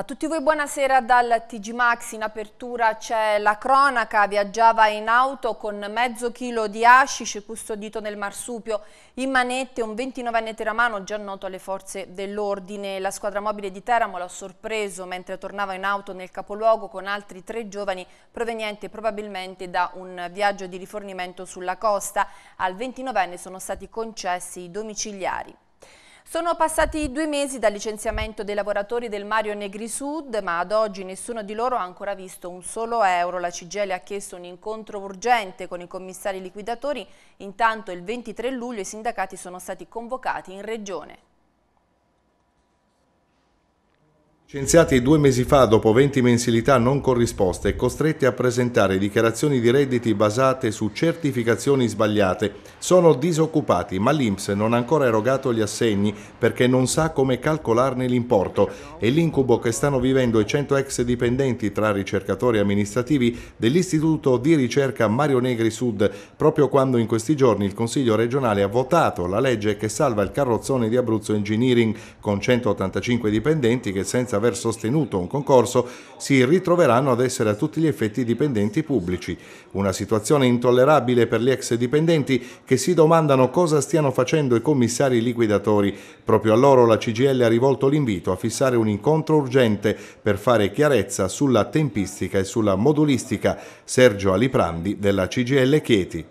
A tutti voi buonasera dal TG Max, in apertura c'è la cronaca, viaggiava in auto con mezzo chilo di hashish custodito nel marsupio, in manette un 29enne teramano già noto alle forze dell'ordine, la squadra mobile di Teramo l'ha sorpreso mentre tornava in auto nel capoluogo con altri tre giovani provenienti probabilmente da un viaggio di rifornimento sulla costa, al 29enne sono stati concessi i domiciliari. Sono passati due mesi dal licenziamento dei lavoratori del Mario Negri Sud, ma ad oggi nessuno di loro ha ancora visto un solo euro. La Cigele ha chiesto un incontro urgente con i commissari liquidatori. Intanto il 23 luglio i sindacati sono stati convocati in regione. Scienziati due mesi fa, dopo 20 mensilità non corrisposte, costretti a presentare dichiarazioni di redditi basate su certificazioni sbagliate, sono disoccupati, ma l'Inps non ha ancora erogato gli assegni perché non sa come calcolarne l'importo e l'incubo che stanno vivendo i 100 ex dipendenti tra ricercatori amministrativi dell'Istituto di ricerca Mario Negri Sud, proprio quando in questi giorni il Consiglio regionale ha votato la legge che salva il carrozzone di Abruzzo Engineering con 185 dipendenti che senza aver sostenuto un concorso si ritroveranno ad essere a tutti gli effetti dipendenti pubblici. Una situazione intollerabile per gli ex dipendenti che si domandano cosa stiano facendo i commissari liquidatori. Proprio a loro la CGL ha rivolto l'invito a fissare un incontro urgente per fare chiarezza sulla tempistica e sulla modulistica. Sergio Aliprandi della CGL Chieti.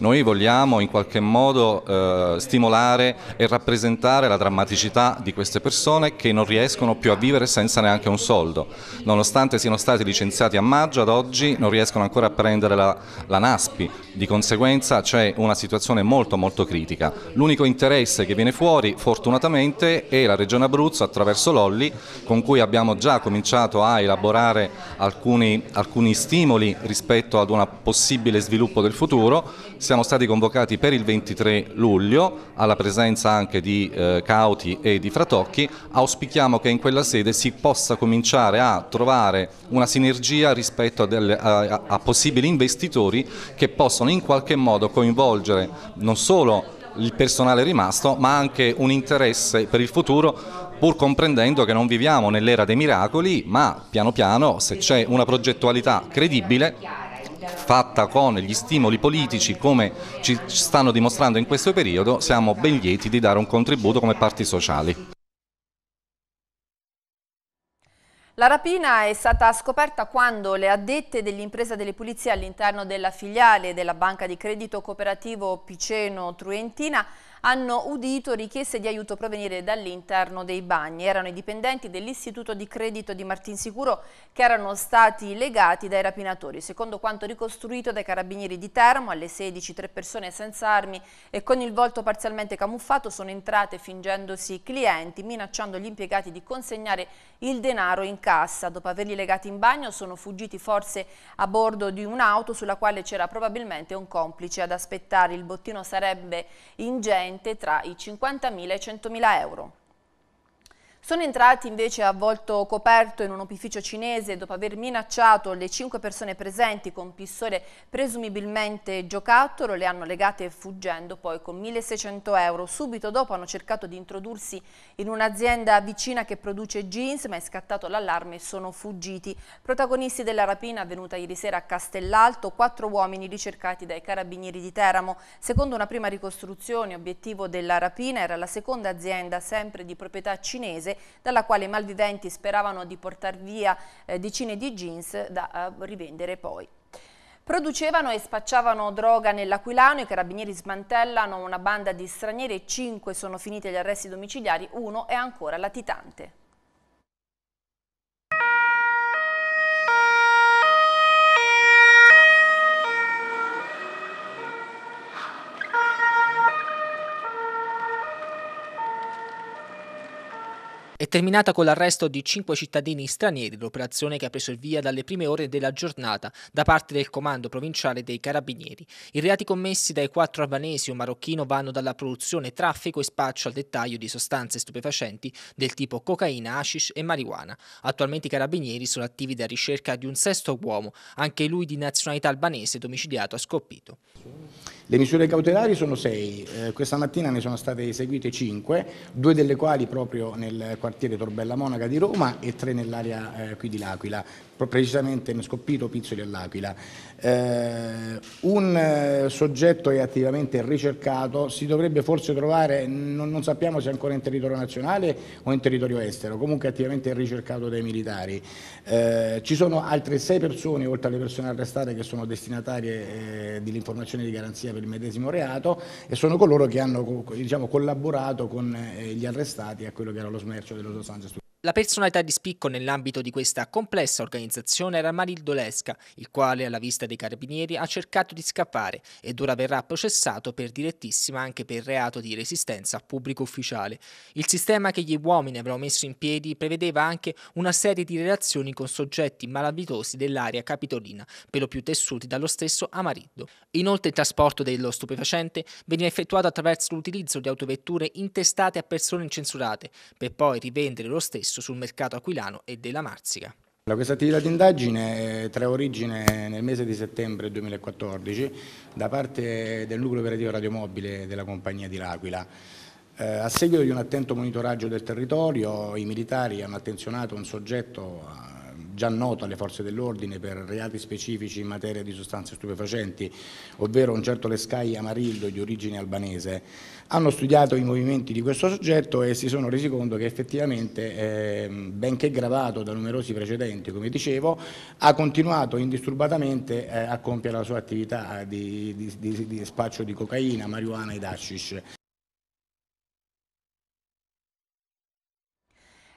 Noi vogliamo in qualche modo eh, stimolare e rappresentare la drammaticità di queste persone che non riescono più a vivere senza neanche un soldo. Nonostante siano stati licenziati a maggio, ad oggi non riescono ancora a prendere la, la NASPI, di conseguenza c'è una situazione molto molto critica. L'unico interesse che viene fuori fortunatamente è la Regione Abruzzo attraverso l'Olli con cui abbiamo già cominciato a elaborare alcuni, alcuni stimoli rispetto ad un possibile sviluppo del futuro siamo stati convocati per il 23 luglio alla presenza anche di eh, Cauti e di Fratocchi. Auspichiamo che in quella sede si possa cominciare a trovare una sinergia rispetto a, delle, a, a possibili investitori che possono in qualche modo coinvolgere non solo il personale rimasto ma anche un interesse per il futuro pur comprendendo che non viviamo nell'era dei miracoli ma piano piano se c'è una progettualità credibile fatta con gli stimoli politici come ci stanno dimostrando in questo periodo, siamo ben lieti di dare un contributo come parti sociali. La rapina è stata scoperta quando le addette dell'impresa delle pulizie all'interno della filiale della banca di credito cooperativo Piceno Truentina hanno udito richieste di aiuto provenire dall'interno dei bagni. Erano i dipendenti dell'Istituto di Credito di Martinsicuro che erano stati legati dai rapinatori. Secondo quanto ricostruito dai carabinieri di Termo, alle 16 tre persone senza armi e con il volto parzialmente camuffato sono entrate fingendosi clienti, minacciando gli impiegati di consegnare il denaro in cassa. Dopo averli legati in bagno sono fuggiti forse a bordo di un'auto sulla quale c'era probabilmente un complice ad aspettare. Il bottino sarebbe ingente comprendente tra i 50.000 e i 100.000 euro. Sono entrati invece a volto coperto in un opificio cinese dopo aver minacciato le cinque persone presenti con pistole presumibilmente giocattolo, le hanno legate fuggendo poi con 1600 euro. Subito dopo hanno cercato di introdursi in un'azienda vicina che produce jeans ma è scattato l'allarme e sono fuggiti. Protagonisti della rapina avvenuta ieri sera a Castellalto, quattro uomini ricercati dai carabinieri di Teramo. Secondo una prima ricostruzione, obiettivo della rapina era la seconda azienda sempre di proprietà cinese Varese, dalla quale i maldidenti speravano di portare via eh, decine di jeans da eh, rivendere poi. Producevano e spacciavano droga nell'Aquilano, i carabinieri smantellano una banda di stranieri, 5 sono finiti gli arresti domiciliari, uno è ancora latitante. È terminata con l'arresto di cinque cittadini stranieri, l'operazione che ha preso il via dalle prime ore della giornata da parte del comando provinciale dei carabinieri. I reati commessi dai quattro albanesi o marocchino vanno dalla produzione, traffico e spaccio al dettaglio di sostanze stupefacenti del tipo cocaina, hashish e marijuana. Attualmente i carabinieri sono attivi da ricerca di un sesto uomo, anche lui di nazionalità albanese domiciliato a Scoppito. Le misure cautelari sono sei, eh, questa mattina ne sono state eseguite cinque, due delle quali proprio nel quartiere Torbella Monaca di Roma e tre nell'area eh, qui di L'Aquila precisamente in Scoppito, Pizzoli e L'Aquila. Eh, un eh, soggetto è attivamente ricercato, si dovrebbe forse trovare, non, non, sappiamo se ancora in territorio nazionale o in territorio estero, comunque attivamente ricercato dai militari. Eh, ci sono altre sei persone, oltre alle persone arrestate, che sono destinatarie eh, dell'informazione di garanzia per il medesimo reato e sono coloro che hanno diciamo, collaborato con eh, gli arrestati a quello che era lo smercio dello Los la personalità di spicco nell'ambito di questa complessa organizzazione era Maril Dolesca, il quale alla vista dei carabinieri ha cercato di scappare ed ora verrà processato per direttissima anche per reato di resistenza a pubblico ufficiale. Il sistema che gli uomini avevano messo in piedi prevedeva anche una serie di relazioni con soggetti malavitosi dell'area capitolina, per lo più tessuti dallo stesso Amariddo. Inoltre il trasporto dello stupefacente veniva effettuato attraverso l'utilizzo di autovetture intestate a persone incensurate, per poi rivendere lo stesso acquisto sul mercato aquilano e della Marsica. Questa attività di indagine eh, trae origine nel mese di settembre 2014 da parte del nucleo operativo radiomobile della compagnia di L'Aquila. Eh, a seguito di un attento monitoraggio del territorio, i militari hanno attenzionato un soggetto già noto alle forze dell'ordine per reati specifici in materia di sostanze stupefacenti, ovvero un certo Lescai Amarillo di origine albanese, hanno studiato i movimenti di questo soggetto e si sono resi conto che effettivamente, eh, benché gravato da numerosi precedenti, come dicevo, ha continuato indisturbatamente eh, a compiere la sua attività di, di, di, di spaccio di cocaina, marijuana ed hashish.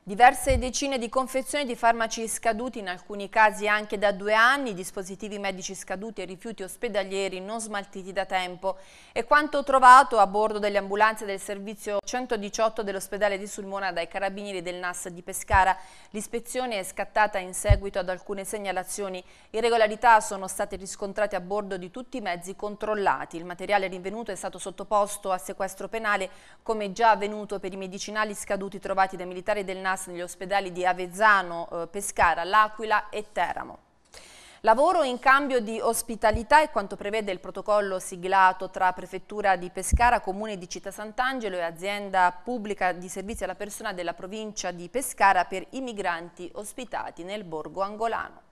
Diverse decine di confezioni di farmaci scaduti, in alcuni casi anche da due anni, dispositivi medici scaduti e rifiuti ospedalieri non smaltiti da tempo. E quanto trovato a bordo delle ambulanze del servizio 118 dell'ospedale di Sulmona dai carabinieri del NAS di Pescara. L'ispezione è scattata in seguito ad alcune segnalazioni. Irregolarità sono state riscontrate a bordo di tutti i mezzi controllati. Il materiale rinvenuto è stato sottoposto a sequestro penale come già avvenuto per i medicinali scaduti trovati dai militari del NAS ANAS negli ospedali di Avezzano, eh, Pescara, L'Aquila e Teramo. Lavoro in cambio di ospitalità è quanto prevede il protocollo siglato tra Prefettura di Pescara, Comune di Città Sant'Angelo e Azienda Pubblica di Servizi alla Persona della provincia di Pescara per i migranti ospitati nel borgo angolano.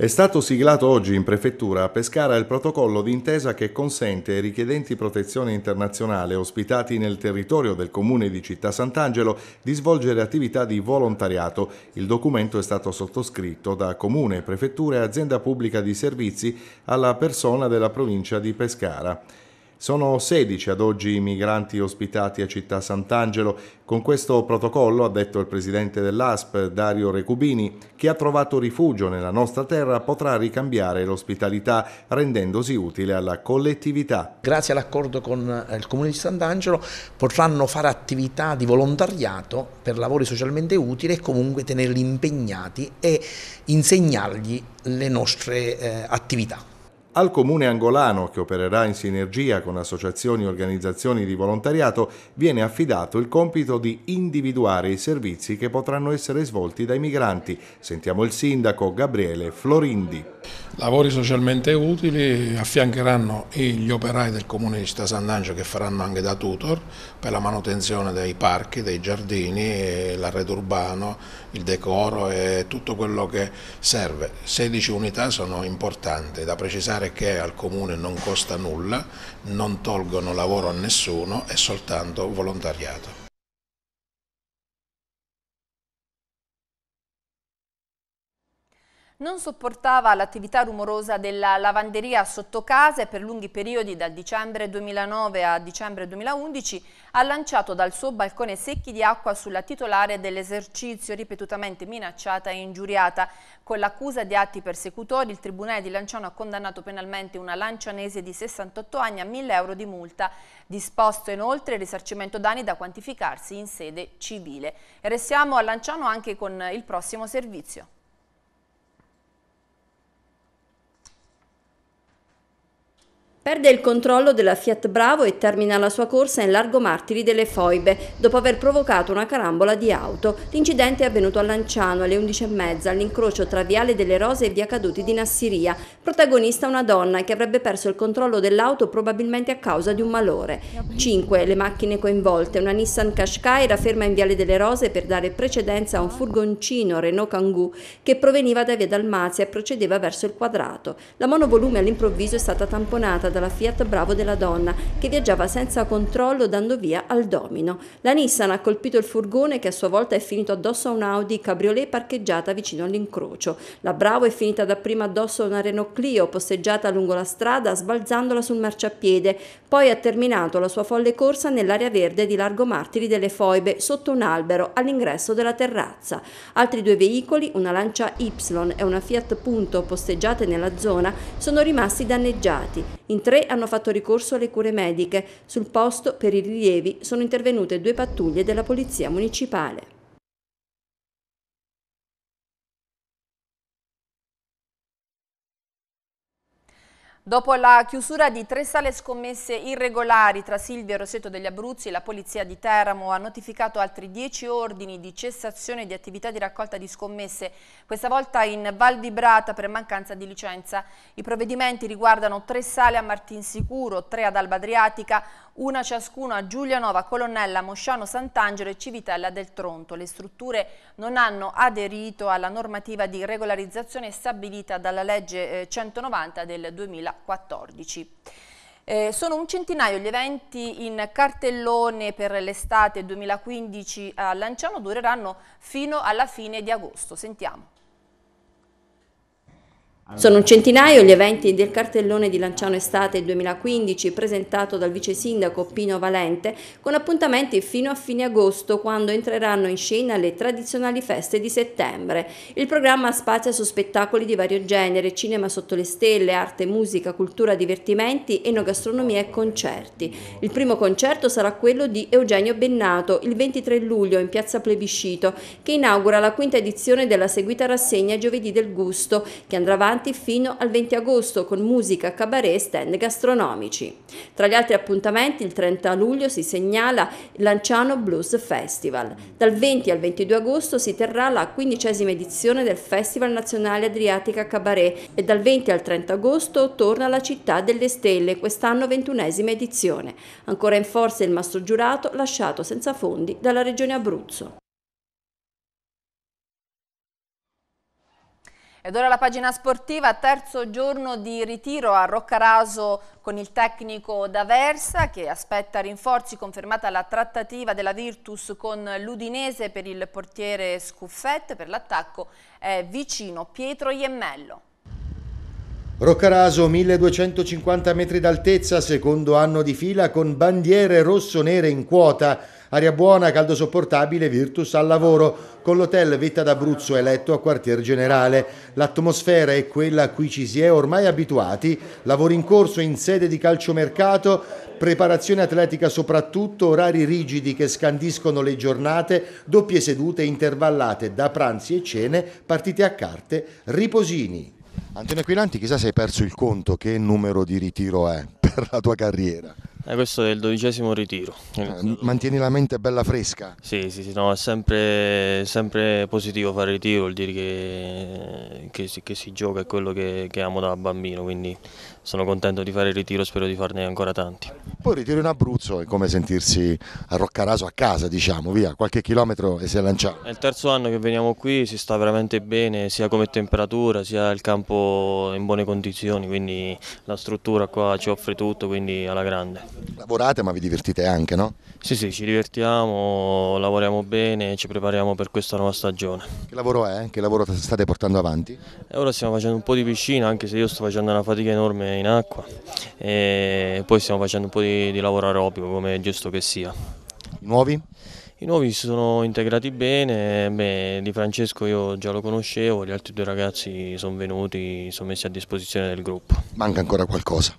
È stato siglato oggi in prefettura a Pescara il protocollo d'intesa che consente ai richiedenti protezione internazionale ospitati nel territorio del comune di Città Sant'Angelo di svolgere attività di volontariato. Il documento è stato sottoscritto da comune, prefettura e azienda pubblica di servizi alla persona della provincia di Pescara. Sono 16 ad oggi i migranti ospitati a Città Sant'Angelo. Con questo protocollo, ha detto il presidente dell'ASP, Dario Recubini, chi ha trovato rifugio nella nostra terra potrà ricambiare l'ospitalità rendendosi utile alla collettività. Grazie all'accordo con eh, il Comune di Sant'Angelo potranno fare attività di volontariato per lavori socialmente utili e comunque tenerli impegnati e insegnargli le nostre eh, attività. Al comune angolano, che opererà in sinergia con associazioni e organizzazioni di volontariato, viene affidato il compito di individuare i servizi che potranno essere svolti dai migranti. Sentiamo il sindaco Gabriele Florindi. Lavori socialmente utili affiancheranno gli operai del comune di Città Sant'Angelo che faranno anche da tutor per la manutenzione dei parchi, dei giardini, l'arredo urbano, il decoro e tutto quello che serve. 16 unità sono importanti da precisare mare che al comune non costa nulla, non tolgono lavoro a nessuno, è soltanto volontariato. non sopportava l'attività rumorosa della lavanderia sotto casa e per lunghi periodi dal dicembre 2009 a dicembre 2011 ha lanciato dal suo balcone secchi di acqua sulla titolare dell'esercizio ripetutamente minacciata e ingiuriata. Con l'accusa di atti persecutori il Tribunale di Lanciano ha condannato penalmente una lancianese di 68 anni a 1000 euro di multa, disposto inoltre il risarcimento danni da quantificarsi in sede civile. E restiamo a Lanciano anche con il prossimo servizio. Perde il controllo della Fiat Bravo e termina la sua corsa in largo Martiri delle Foibe dopo aver provocato una carambola di auto. L'incidente è avvenuto a Lanciano alle 11.30 all'incrocio tra Viale delle Rose e Via Caduti di Nassiria. Protagonista una donna che avrebbe perso il controllo dell'auto probabilmente a causa di un malore. 5. Le macchine coinvolte. Una Nissan Qashqai era ferma in Viale delle Rose per dare precedenza a un furgoncino Renault Kangoo che proveniva da Via Dalmazia e procedeva verso il quadrato. La monovolume all'improvviso è stata tamponata da la Fiat Bravo della donna, che viaggiava senza controllo dando via al domino. La Nissan ha colpito il furgone che a sua volta è finito addosso a un Audi cabriolet parcheggiata vicino all'incrocio. La Bravo è finita dapprima addosso a una Renault Clio posteggiata lungo la strada sbalzandola sul marciapiede, poi ha terminato la sua folle corsa nell'area verde di Largo Martiri delle Foibe sotto un albero all'ingresso della terrazza. Altri due veicoli, una Lancia Y e una Fiat Punto posteggiate nella zona, sono rimasti danneggiati. In in tre hanno fatto ricorso alle cure mediche. Sul posto, per i rilievi, sono intervenute due pattuglie della Polizia Municipale. Dopo la chiusura di tre sale scommesse irregolari tra Silvia e Roseto degli Abruzzi, la Polizia di Teramo ha notificato altri dieci ordini di cessazione di attività di raccolta di scommesse, questa volta in Val Vibrata per mancanza di licenza. I provvedimenti riguardano tre sale a Martinsicuro, tre ad Alba Adriatica, una ciascuna a Giulianova, Colonnella, Mosciano, Sant'Angelo e Civitella del Tronto. Le strutture non hanno aderito alla normativa di regolarizzazione stabilita dalla legge 190 eh, del 2014. Eh, sono un centinaio gli eventi in cartellone per l'estate 2015 a Lanciano, dureranno fino alla fine di agosto. Sentiamo. Sono un centinaio gli eventi del cartellone di Lanciano Estate 2015 presentato dal vice sindaco Pino Valente con appuntamenti fino a fine agosto quando entreranno in scena le tradizionali feste di settembre. Il programma spazia su spettacoli di vario genere, cinema sotto le stelle, arte, musica, cultura, divertimenti, enogastronomia e concerti. Il primo concerto sarà quello di Eugenio Bennato il 23 luglio in piazza Plebiscito che inaugura la quinta edizione della seguita rassegna Giovedì del Gusto che andrà avanti avanti fino al 20 agosto con musica, cabaret e stand gastronomici. Tra gli altri appuntamenti il 30 luglio si segnala Lanciano Blues Festival. Dal 20 al 22 agosto si terrà la quindicesima edizione del Festival Nazionale Adriatica Cabaret e dal 20 al 30 agosto torna la Città delle Stelle, quest'anno ventunesima edizione. Ancora in forza il mastro giurato lasciato senza fondi dalla Regione Abruzzo. Ed ora la pagina sportiva, terzo giorno di ritiro a Roccaraso con il tecnico D'Aversa che aspetta rinforzi, confermata la trattativa della Virtus con l'Udinese per il portiere Scuffet, per l'attacco è vicino Pietro Iemmello. Roccaraso 1250 metri d'altezza, secondo anno di fila con bandiere rosso-nere in quota, Aria buona, caldo sopportabile, Virtus al lavoro, con l'hotel Vetta d'Abruzzo eletto a quartier generale. L'atmosfera è quella a cui ci si è ormai abituati, lavori in corso in sede di calciomercato, preparazione atletica soprattutto, orari rigidi che scandiscono le giornate, doppie sedute intervallate da pranzi e cene, partite a carte, riposini. Antonio Aquilanti, chissà se hai perso il conto, che numero di ritiro è per la tua carriera? E eh, questo è il dodicesimo ritiro. Eh, mantieni la mente bella fresca? Sì, sì, sì no, è sempre, sempre, positivo fare ritiro, vuol dire che, che, si, che si, gioca, è quello che, che amo da bambino, quindi sono contento di fare il ritiro, spero di farne ancora tanti. Poi ritiro in Abruzzo è come sentirsi a Roccaraso a casa, diciamo, via, qualche chilometro e si è lanciato. È il terzo anno che veniamo qui, si sta veramente bene, sia come temperatura, sia il campo in buone condizioni, quindi la struttura qua ci offre tutto, quindi alla grande. Lavorate ma vi divertite anche, no? Sì, sì, ci divertiamo, lavoriamo bene, ci prepariamo per questa nuova stagione. Che lavoro è? Che lavoro state portando avanti? E eh, ora stiamo facendo un po' di piscina, anche se io sto facendo una fatica enorme in acqua e poi stiamo facendo un po' di, di lavoro aerobico come è giusto che sia. I nuovi? I nuovi si sono integrati bene, Beh, di Francesco io già lo conoscevo, gli altri due ragazzi sono venuti, sono messi a disposizione del gruppo. Manca ancora qualcosa?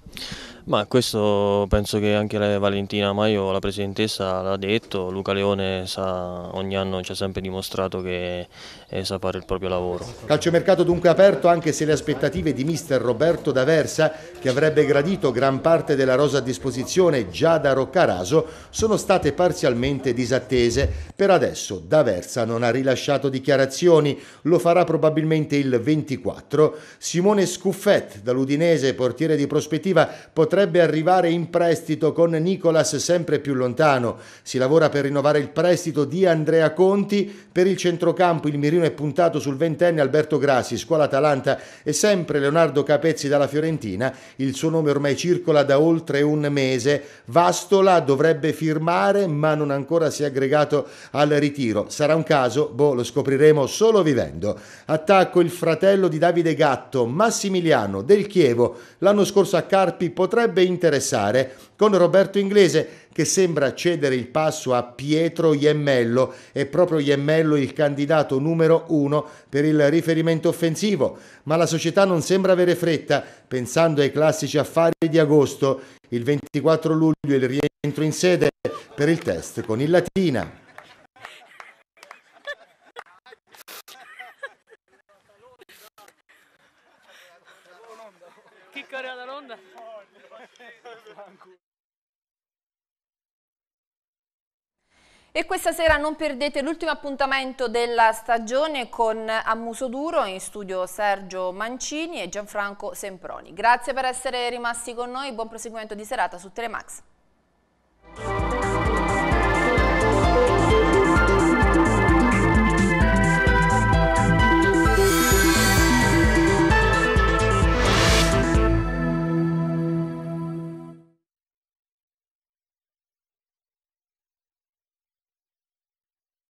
Ma questo penso che anche Valentina Maio, la presidentessa, l'ha detto, Luca Leone sa, ogni anno ci ha sempre dimostrato che eh, sa fare il proprio lavoro. Calciomercato dunque aperto anche se le aspettative di mister Roberto D'Aversa, che avrebbe gradito gran parte della rosa a disposizione già da Roccaraso, sono state parzialmente disattese. Per adesso D'Aversa non ha rilasciato dichiarazioni, lo farà probabilmente il 24. Simone Scuffet dall'Udinese, portiere di prospettiva, potrebbe potrebbe arrivare in prestito con Nicolas sempre più lontano. Si lavora per rinnovare il prestito di Andrea Conti. Per il centrocampo il mirino è puntato sul ventenne Alberto Grassi, scuola Atalanta e sempre Leonardo Capezzi dalla Fiorentina. Il suo nome ormai circola da oltre un mese. Vastola dovrebbe firmare ma non ancora si è aggregato al ritiro. Sarà un caso? Boh, lo scopriremo solo vivendo. Attacco il fratello di Davide Gatto, Massimiliano del Chievo. L'anno scorso a Carpi potrebbe potrebbe interessare, con Roberto Inglese che sembra cedere il passo a Pietro Iemmello, e proprio Iemmello il candidato numero uno per il riferimento offensivo, ma la società non sembra avere fretta, pensando ai classici affari di agosto, il 24 luglio il rientro in sede per il test con il Latina. E questa sera non perdete l'ultimo appuntamento della stagione con A Duro, in studio Sergio Mancini e Gianfranco Semproni. Grazie per essere rimasti con noi, buon proseguimento di serata su Telemax.